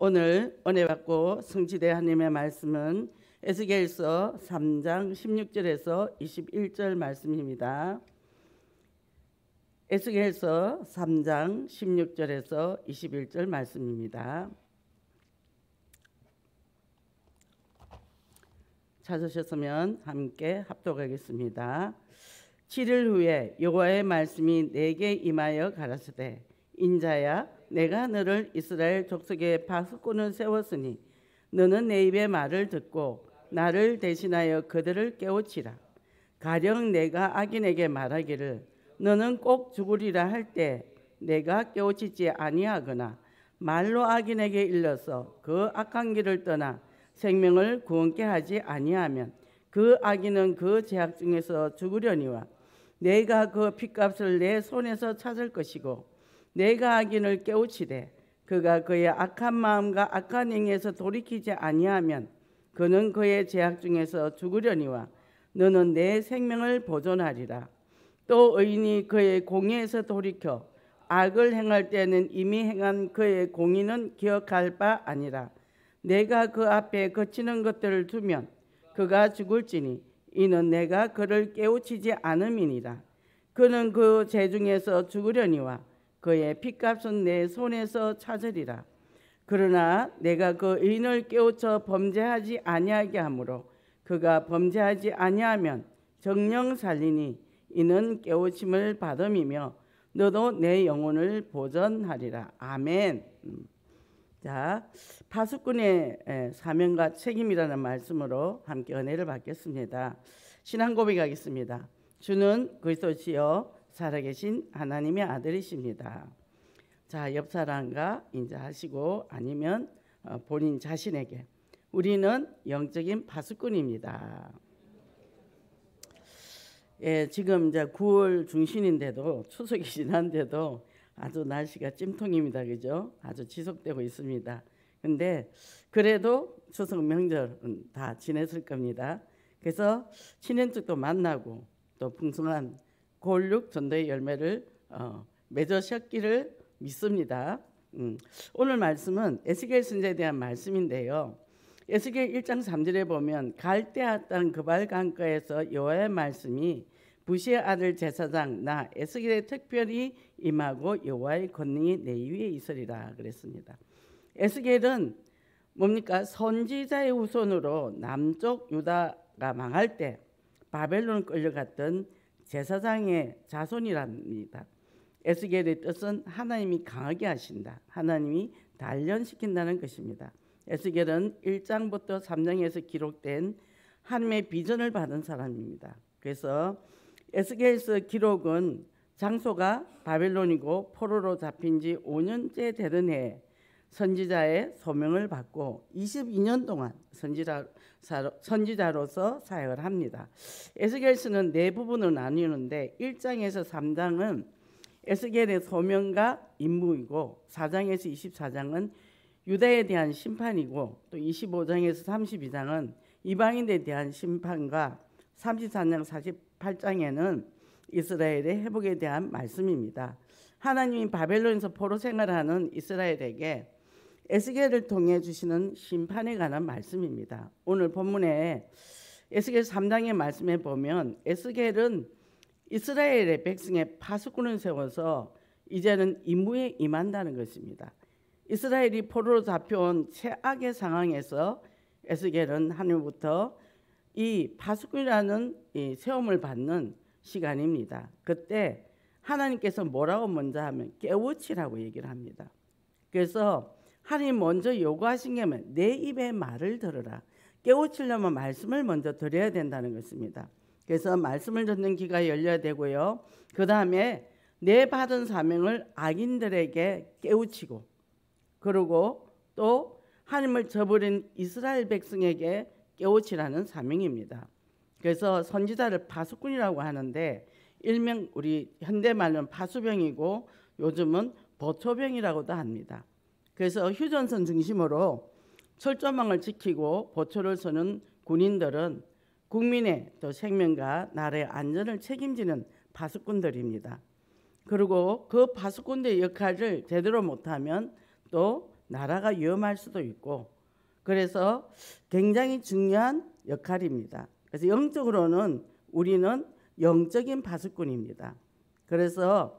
오늘 은혜 받고 성지대 하나님의 말씀은 에스겔서 3장 16절에서 21절 말씀입니다. 에스겔서 3장 16절에서 21절 말씀입니다. 찾으셨으면 함께 합독하겠습니다. 7일 후에 여호와의 말씀이 내게 임하여 가라사대 인자야 내가 너를 이스라엘 족속의 파수꾼을 세웠으니 너는 내 입의 말을 듣고 나를 대신하여 그들을 깨우치라. 가령 내가 악인에게 말하기를 너는 꼭 죽으리라 할 때 내가 깨우치지 아니하거나 말로 악인에게 일러서 그 악한 길을 떠나 생명을 구원케 하지 아니하면 그 악인은 그 제약 중에서 죽으려니와 내가 그 핏값을 내 손에서 찾을 것이고 내가 악인을 깨우치되 그가 그의 악한 마음과 악한 행에서 위 돌이키지 아니하면 그는 그의 제약 중에서 죽으려니와 너는 내 생명을 보존하리라. 또 의인이 그의 공의에서 돌이켜 악을 행할 때는 이미 행한 그의 공의는 기억할 바 아니라 내가 그 앞에 거치는 것들을 두면 그가 죽을지니 이는 내가 그를 깨우치지 않음이니라. 그는 그 재중에서 죽으려니와 그의 핏값은 내 손에서 찾으리라. 그러나 내가 그 의인을 깨우쳐 범죄하지 아니하게 하므로 그가 범죄하지 아니하면 정령 살리니 이는 깨우침을 받음이며 너도 내 영혼을 보전하리라. 아멘. 음. 자, 파수꾼의 사명과 책임이라는 말씀으로 함께 은혜를 받겠습니다. 신앙 고백하겠습니다. 주는 그리스도시요 살아계신 하나님의 아들이십니다. 자, 옆 사람과 인자하시고 아니면 어, 본인 자신에게 우리는 영적인 파수꾼입니다. 예, 지금 이제 9월 중순인데도 추석이 지난데도 아주 날씨가 찜통입니다. 그죠? 아주 지속되고 있습니다. 근데 그래도 추석 명절은 다 지냈을 겁니다. 그래서 친인척도 만나고 또 풍성한 골육 전도의 열매를 어, 맺으셨기를 믿습니다. 음, 오늘 말씀은 에스겔 선지에 대한 말씀인데요. 에스겔 1장 3절에 보면 갈대아 땅 그발 강가에서 여호와의 말씀이 부시의 아들 제사장 나 에스겔에 특별히 임하고 여호와의 권능이 내 위에 있으리라 그랬습니다. 에스겔은 뭡니까 선지자의 후손으로 남쪽 유다가 망할 때 바벨론 끌려갔던 제사장의 자손이랍니다. 에스겔의 뜻은 하나님이 강하게 하신다. 하나님이 단련시킨다는 것입니다. 에스겔은 1장부터 3장에서 기록된 하나님의 비전을 받은 사람입니다. 그래서 에스겔서 기록은 장소가 바벨론이고 포로로 잡힌 지 5년째 되는 해 선지자의 소명을 받고 22년 동안 선지자, 선지자로서 사역을 합니다. 에스겔서는 네부분으 나뉘는데 1장에서 3장은 에스겔의 소명과 임무이고 4장에서 24장은 유대에 대한 심판이고 또 25장에서 32장은 이방인에 대한 심판과 34장 48장에는 이스라엘의 회복에 대한 말씀입니다. 하나님이 바벨론에서 포로 생활하는 이스라엘에게 에스겔을 통해 주시는 심판에 관한 말씀입니다. 오늘 본문에 에스겔 3장의 말씀에 보면 에스겔은 이스라엘의 백성의 파수꾼을 세워서 이제는 임무에 임한다는 것입니다. 이스라엘이 포로로 잡혀온 최악의 상황에서 에스겔은 하늘부터 이 파수꾼이라는 이 세움을 받는 시간입니다. 그때 하나님께서 뭐라고 먼저 하면 깨우치라고 얘기를 합니다. 그래서 하나님 먼저 요구하신 게내 입의 말을 들으라. 깨우치려면 말씀을 먼저 드려야 된다는 것입니다. 그래서 말씀을 듣는 귀가 열려야 되고요. 그 다음에 내 받은 사명을 악인들에게 깨우치고 그리고 또 하나님을 저버린 이스라엘 백성에게 깨우치라는 사명입니다. 그래서 선지자를 파수꾼이라고 하는데 일명 우리 현대말로는 파수병이고 요즘은 보초병이라고도 합니다. 그래서 휴전선 중심으로 철조망을 지키고 보초를 서는 군인들은 국민의 또 생명과 나라의 안전을 책임지는 파수꾼들입니다. 그리고 그 파수꾼들의 역할을 제대로 못하면 또 나라가 위험할 수도 있고 그래서 굉장히 중요한 역할입니다. 그래서 영적으로는 우리는 영적인 파수꾼입니다. 그래서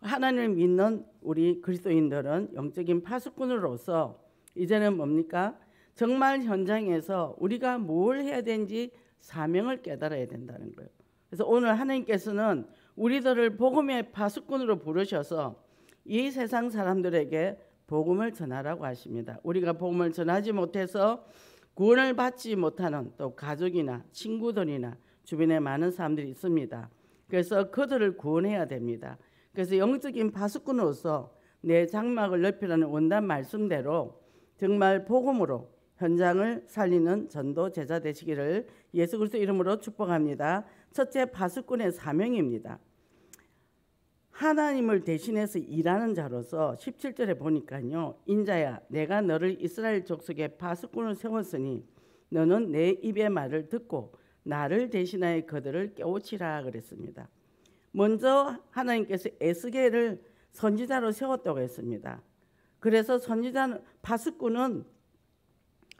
하나님을 믿는 우리 그리스도인들은 영적인 파수꾼으로서 이제는 뭡니까? 정말 현장에서 우리가 뭘 해야 되는지 사명을 깨달아야 된다는 거예요. 그래서 오늘 하나님께서는 우리들을 복음의 파수꾼으로 부르셔서 이 세상 사람들에게 복음을 전하라고 하십니다. 우리가 복음을 전하지 못해서 구원을 받지 못하는 또 가족이나 친구들이나 주변에 많은 사람들이 있습니다. 그래서 그들을 구원해야 됩니다. 그래서 영적인 파수꾼으로서 내 장막을 넓히라는 원단 말씀대로 정말 복음으로 현장을 살리는 전도 제자 되시기를 예수 그리스도 이름으로 축복합니다. 첫째 파수꾼의 사명입니다. 하나님을 대신해서 일하는 자로서 17절에 보니까요. 인자야 내가 너를 이스라엘 족속의 파수꾼을 세웠으니 너는 내 입의 말을 듣고 나를 대신하여 그들을 깨우치라 그랬습니다. 먼저 하나님께서 에스겔을 선지자로 세웠다고 했습니다. 그래서 선지자는 파수꾼은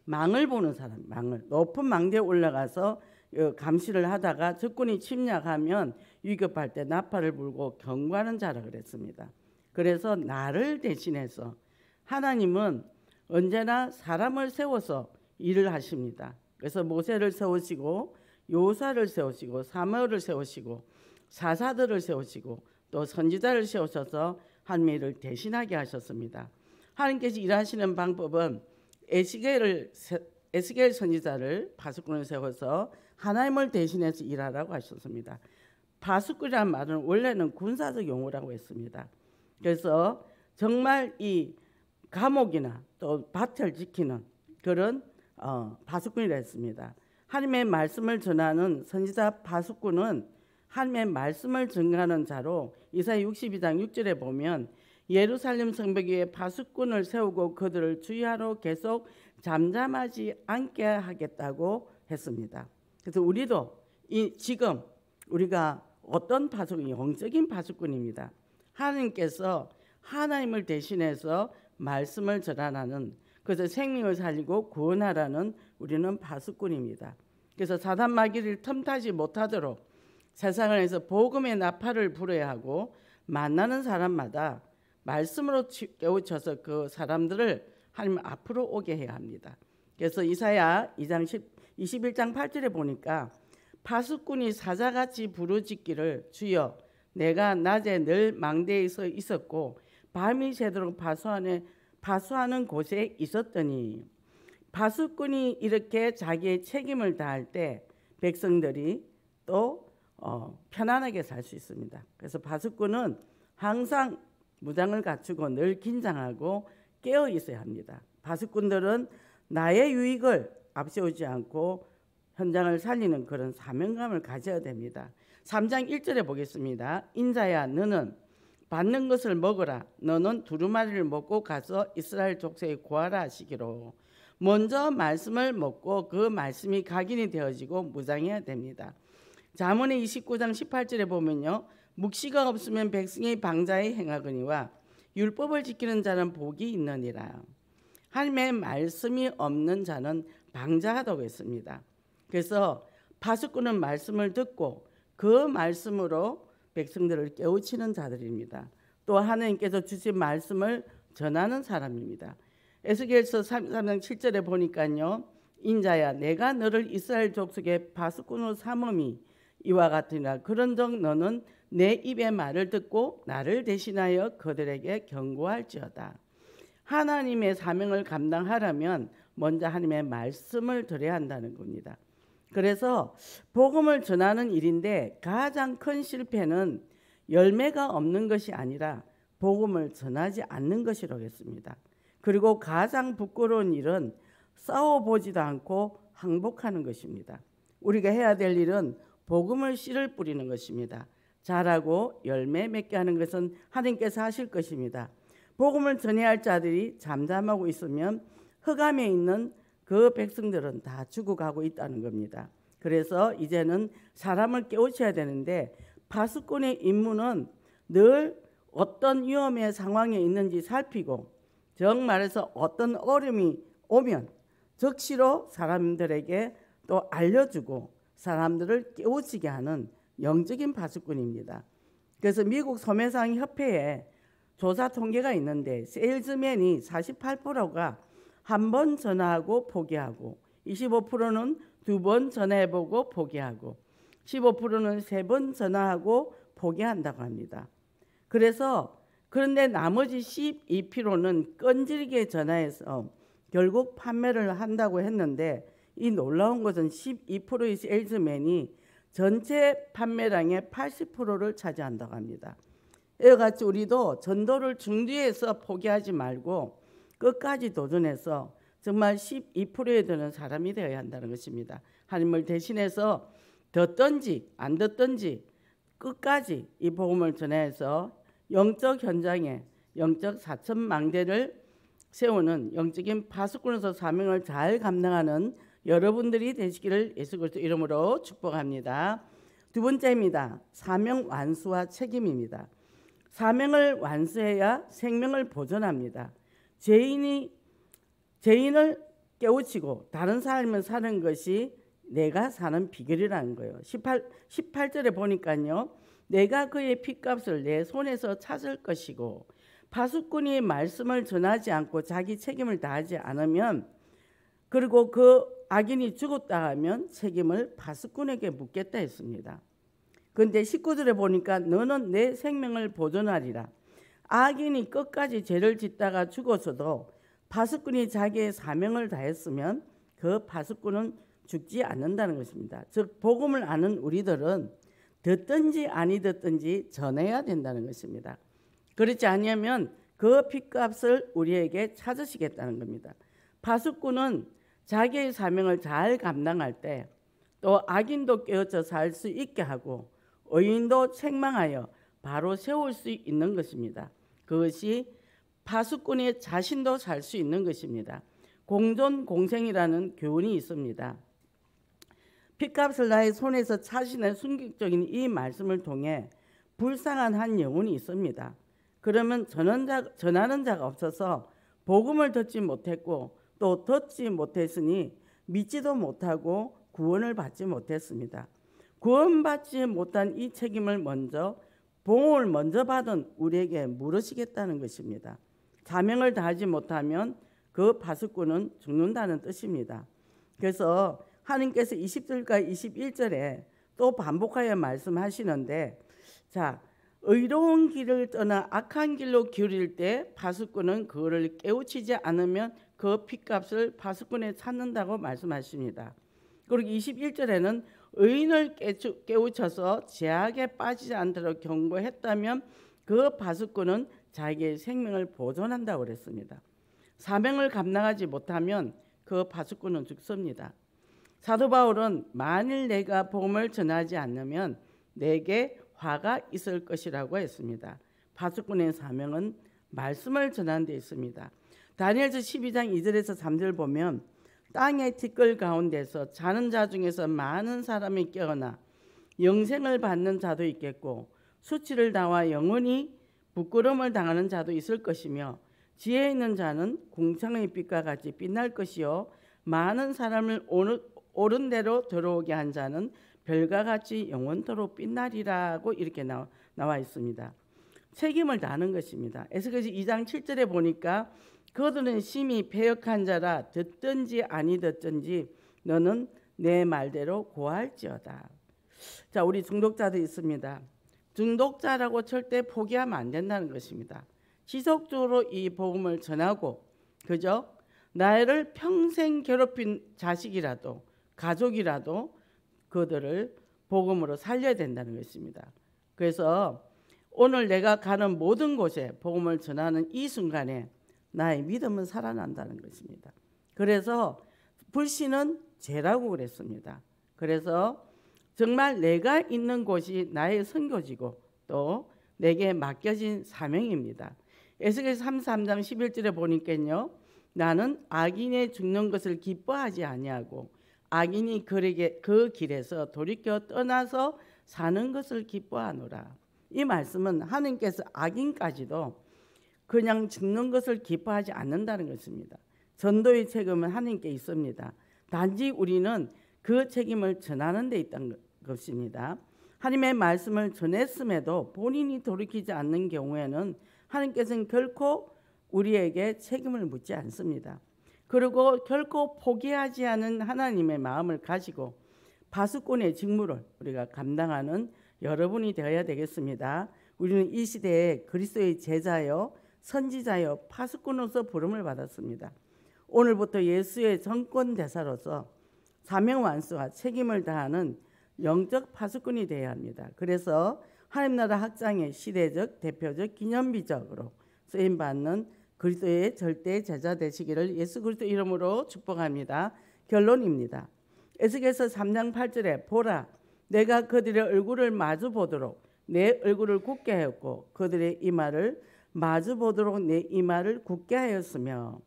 망을 보는 사람, 망을 높은 망대에 올라가서 어, 감시를 하다가 적군이 침략하면 위급할 때 나팔을 불고 경고하는 자라 그랬습니다. 그래서 나를 대신해서 하나님은 언제나 사람을 세워서 일을 하십니다. 그래서 모세를 세우시고 요사를 세우시고 사무엘을 세우시고 사사들을 세우시고 또 선지자를 세우셔서 한미를 대신하게 하셨습니다. 하나님께서 일하시는 방법은 에스겔을 에스겔 선지자를 바수꾼을 세워서 하나님을 대신해서 일하라고 하셨습니다. 바수꾼이란 말은 원래는 군사적 용어라고 했습니다. 그래서 정말 이 감옥이나 또 밭을 지키는 그런 어, 수꾼이라 했습니다. 하나님의 말씀을 전하는 선지자 바수꾼은 하나님의 말씀을 증거하는 자로 이사야 62장 6절에 보면 예루살렘 성벽 위에 파수꾼을 세우고 그들을 주의하러 계속 잠잠하지 않게 하겠다고 했습니다. 그래서 우리도 이 지금 우리가 어떤 파수꾼 영적인 파수꾼입니다. 하나님께서 하나님을 대신해서 말씀을 전하는 그래서 생명을 살리고 구원하라는 우리는 파수꾼입니다. 그래서 사단 마귀를 틈타지 못하도록 세상을 해서 복음의 나팔을 불어야 하고 만나는 사람마다 말씀으로 깨우쳐서 그 사람들을 하나님 앞으로 오게 해야 합니다. 그래서 이사야 2장 10, 21장 8절에 보니까 파수꾼이 사자같이 부르짖기를 주여 내가 낮에 늘 망대에 서 있었고 밤이 새도록 파수하는 파수하는 곳에 있었더니 파수꾼이 이렇게 자기의 책임을 다할 때 백성들이 또 어, 편안하게 살 수 있습니다. 그래서 바숙군은 항상 무장을 갖추고 늘 긴장하고 깨어 있어야 합니다. 바숙군들은 나의 유익을 앞세우지 않고 현장을 살리는 그런 사명감을 가져야 됩니다. 3장 1절에 보겠습니다. 인자야 너는 받는 것을 먹어라. 너는 두루마리를 먹고 가서 이스라엘 족속에 구하라 하시기로 먼저 말씀을 먹고 그 말씀이 각인이 되어지고 무장해야 됩니다. 자문의 29장 18절에 보면요. 묵시가 없으면 백성의 방자에 행하거니와 율법을 지키는 자는 복이 있느니라. 하나님의 말씀이 없는 자는 방자하다고 했습니다. 그래서 파수꾼은 말씀을 듣고 그 말씀으로 백성들을 깨우치는 자들입니다. 또 하나님께서 주신 말씀을 전하는 사람입니다. 에스겔서 33장 7절에 보니까요. 인자야 내가 너를 이스라엘 족속의 파수꾼으로 삼음이 이와 같으니 그런즉 너는 내 입의 말을 듣고 나를 대신하여 그들에게 경고할지어다 하나님의 사명을 감당하려면 먼저 하나님의 말씀을 들어야 한다는 겁니다. 그래서 복음을 전하는 일인데 가장 큰 실패는 열매가 없는 것이 아니라 복음을 전하지 않는 것이라겠습니다. 그리고 가장 부끄러운 일은 싸워보지도 않고 항복하는 것입니다. 우리가 해야 될 일은 복음을 씨를 뿌리는 것입니다. 자라고 열매 맺게 하는 것은 하나님께서 하실 것입니다. 복음을 전해야 할 자들이 잠잠하고 있으면 흑암에 있는 그 백성들은 다 죽어가고 있다는 겁니다. 그래서 이제는 사람을 깨우쳐야 되는데 파수꾼의 임무는 늘 어떤 위험의 상황에 있는지 살피고 정말에서 어떤 어려움이 오면 적시로 사람들에게 또 알려주고 사람들을 깨우치게 하는 영적인 파수꾼입니다. 그래서 미국 소매상 협회에 조사 통계가 있는데 세일즈맨이 48%가 한 번 전화하고 포기하고 25%는 두 번 전화해보고 포기하고 15%는 세 번 전화하고 포기한다고 합니다. 그래서 그런데 나머지 12%는 끈질기게 전화해서 결국 판매를 한다고 했는데 이 놀라운 것은 12%의 세즈맨이 전체 판매량의 80%를 차지한다고 합니다. 이와 같이 우리도 전도를 중지해서 포기하지 말고 끝까지 도전해서 정말 12%에 드는 사람이 되어야 한다는 것입니다. 하나님을 대신해서 듣든지 안 듣든지 끝까지 이 복음을 전해서 영적 현장에 영적 사천망대를 세우는 영적인 파수꾼에서 사명을 잘 감당하는 여러분들이 되시기를 예수 그리스도 이름으로 축복합니다. 두 번째입니다. 사명 완수와 책임입니다. 사명을 완수해야 생명을 보존합니다. 죄인이 죄인을 깨우치고 다른 삶을 사는 것이 내가 사는 비결이라는 거예요. 18, 18절에 보니까요. 내가 그의 핏값을 내 손에서 찾을 것이고 파수꾼이 말씀을 전하지 않고 자기 책임을 다하지 않으면 그리고 그 악인이 죽었다 하면 책임을 파수꾼에게 묻겠다 했습니다. 그런데 19절에 보니까 너는 내 생명을 보존하리라. 악인이 끝까지 죄를 짓다가 죽어도 바스꾼이 자기의 사명을 다했으면 그 바스꾼은 죽지 않는다는 것입니다. 즉 복음을 아는 우리들은 듣든지 아니 듣든지 전해야 된다는 것입니다. 그렇지 않으면 그 핏값을 우리에게 찾으시겠다는 겁니다. 바스꾼은 자기의 사명을 잘 감당할 때또 악인도 깨어져 살 수 있게 하고 의인도 책망하여 바로 세울 수 있는 것입니다. 그것이 파수꾼이 자신도 살 수 있는 것입니다. 공존 공생이라는 교훈이 있습니다. 피값을 나의 손에서 자신의 순격적인 이 말씀을 통해 불쌍한 한 영혼이 있습니다. 그러면 전하는 자가 없어서 복음을 듣지 못했고 또 듣지 못했으니 믿지도 못하고 구원을 받지 못했습니다. 구원받지 못한 이 책임을 먼저 봉을 먼저 받은 우리에게 물으시겠다는 것입니다. 자명을 다하지 못하면 그 파수꾼은 죽는다는 뜻입니다. 그래서 하나님께서 20절과 21절에 또 반복하여 말씀하시는데 자 의로운 길을 떠나 악한 길로 기울일 때 파수꾼은 그를 깨우치지 않으면 그핏값을 바수꾼에 찾는다고 말씀하십니다. 그리고 21절에는 의인을 깨우쳐서 제약에 빠지지 않도록 경고했다면 그 바수꾼은 자기의 생명을 보존한다고 그랬습니다. 사명을 감당하지 못하면 그 바수꾼은 죽습니다. 사도 바울은 만일 내가 복음을 전하지 않으면 내게 화가 있을 것이라고 했습니다. 바수꾼의 사명은 말씀을 전하는 데 있습니다. 다니엘서 12장 2절에서 3절 보면 땅의 티끌 가운데서 자는 자 중에서 많은 사람이 깨어나 영생을 받는 자도 있겠고 수치를 당하 영원히 부끄러움을 당하는 자도 있을 것이며 지혜 있는 자는 공창의 빛과 같이 빛날 것이요 많은 사람을 오른 대로 들어오게 한 자는 별과 같이 영원토록 빛나리라고 이렇게 나와, 나와 있습니다. 책임을 다하는 것입니다. 에스겔서 2장 7절에 보니까 그들은 심히 폐역한 자라 듣든지 아니 듣든지 너는 내 말대로 고할지어다. 자, 우리 중독자도 있습니다. 중독자라고 절대 포기하면 안 된다는 것입니다. 지속적으로 이 복음을 전하고 그저 나를 평생 괴롭힌 자식이라도 가족이라도 그들을 복음으로 살려야 된다는 것입니다. 그래서 오늘 내가 가는 모든 곳에 복음을 전하는 이 순간에 나의 믿음은 살아난다는 것입니다. 그래서 불신은 죄라고 그랬습니다. 그래서 정말 내가 있는 곳이 나의 선교지고 또 내게 맡겨진 사명입니다. 에스겔 33장 11절에 보니까요. 나는 악인의 죽는 것을 기뻐하지 아니하고 악인이 그에게 그 길에서 돌이켜 떠나서 사는 것을 기뻐하노라. 이 말씀은 하나님께서 악인까지도 그냥 죽는 것을 기뻐하지 않는다는 것입니다. 전도의 책임은 하나님께 있습니다. 단지 우리는 그 책임을 전하는 데있다 것입니다. 하나님의 말씀을 전했음에도 본인이 돌이키지 않는 경우에는 하나님께서는 결코 우리에게 책임을 묻지 않습니다. 그리고 결코 포기하지 않은 하나님의 마음을 가지고 바수꾼의 직무를 우리가 감당하는 여러분이 되어야 되겠습니다. 우리는 이 시대에 그리스도의 제자요 선지자여 파수꾼으로서 부름을 받았습니다. 오늘부터 예수의 정권 대사로서 사명 완수와 책임을 다하는 영적 파수꾼이 되어야 합니다. 그래서 하나님 나라 학장의 시대적, 대표적, 기념비적으로 쓰임 받는 그리스도의 절대 제자 되시기를 예수 그리스도 이름으로 축복합니다. 결론입니다. 에스겔서 3장 8절에 보라 내가 그들의 얼굴을 마주 보도록 내 얼굴을 굳게 하였고 그들의 이마를 마주 보도록 내 이마를 굳게 하였으며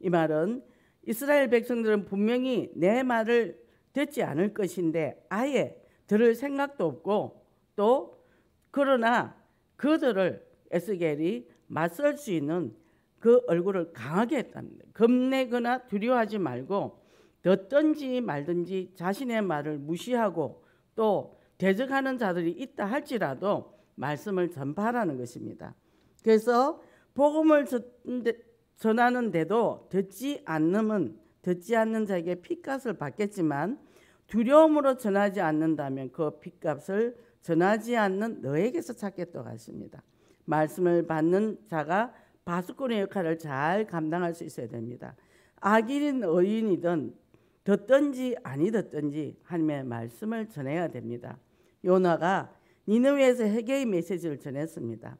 이 말은 이스라엘 백성들은 분명히 내 말을 듣지 않을 것인데 아예 들을 생각도 없고 또 그러나 그들을 에스겔이 맞설 수 있는 그 얼굴을 강하게 했답니다. 겁내거나 두려워하지 말고 듣든지 말든지 자신의 말을 무시하고 또 대적하는 자들이 있다 할지라도 말씀을 전파하라는 것입니다. 그래서 복음을 전하는데도 듣지 않는 듣지 않는 자에게 핏값을 받겠지만 두려움으로 전하지 않는다면 그 핏값을 전하지 않는 너에게서 찾겠다고 하십니다. 말씀을 받는 자가 바수꾼의 역할을 잘 감당할 수 있어야 됩니다. 악인인 의인이든 듣든지 아니 듣든지 하나님의 말씀을 전해야 됩니다. 요나가 니느웨에서 회개의 메시지를 전했습니다.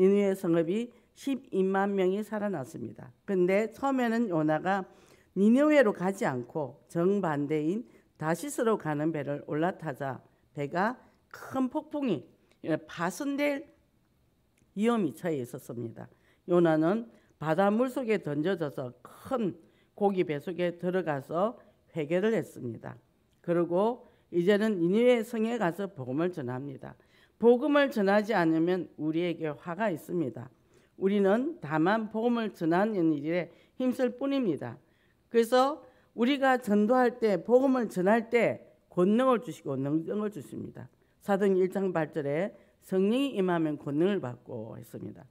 니느의 성읍이 12만 명이 살아났습니다. 근데 처음에는 요나가 니느웨로 가지 않고 정반대인 다시스로 가는 배를 올라타자 배가 큰 폭풍이 파손될 위험이 처해 있었습니다. 요나는 바닷물 속에 던져져서 큰 고기 배 속에 들어가서 회개를 했습니다. 그리고 이제는 니느웨 성에 가서 복음을 전합니다. 복음을 전하지 않으면 우리에게 화가 있습니다. 우리는 다만 복음을 전하는 일에 힘쓸 뿐입니다. 그래서 우리가 전도할 때 복음을 전할 때 권능을 주시고 능력을 주십니다. 사도행 1장 8절에 성령이 임하면 권능을 받고 했습니다.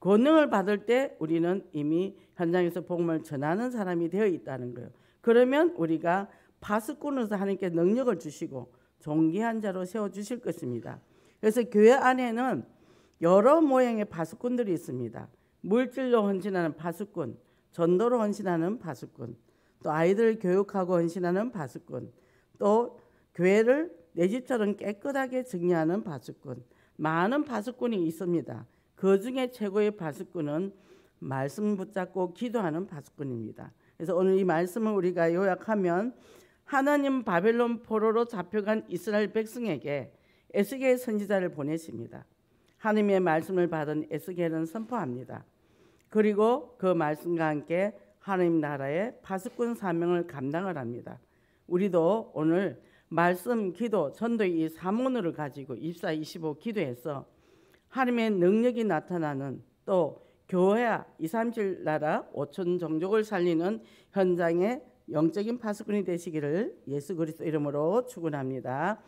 권능을 받을 때 우리는 이미 현장에서 복음을 전하는 사람이 되어 있다는 거예요. 그러면 우리가 파수꾼으로서 하나님께 능력을 주시고 존귀한 자로 세워 주실 것입니다. 그래서 교회 안에는 여러 모양의 바수꾼들이 있습니다. 물질로 헌신하는 바수꾼, 전도로 헌신하는 바수꾼, 또 아이들을 교육하고 헌신하는 바수꾼, 또 교회를 내 집처럼 깨끗하게 정리하는 바수꾼, 많은 바수꾼이 있습니다. 그 중에 최고의 바수꾼은 말씀 붙잡고 기도하는 바수꾼입니다. 그래서 오늘 이 말씀을 우리가 요약하면 하나님 바벨론 포로로 잡혀간 이스라엘 백성에게 에스겔 선지자를 보내십니다. 하느님의 말씀을 받은 에스겔은 선포합니다. 그리고 그 말씀과 함께 하느님 나라의 파수꾼 사명을 감당을 합니다. 우리도 오늘 말씀, 기도, 전도 이 사문을 가지고 입사 25 기도해서 하느님의 능력이 나타나는 또 교회와 2, 3질 나라 5천 종족을 살리는 현장의 영적인 파수꾼이 되시기를 예수 그리스도 이름으로 축원합니다.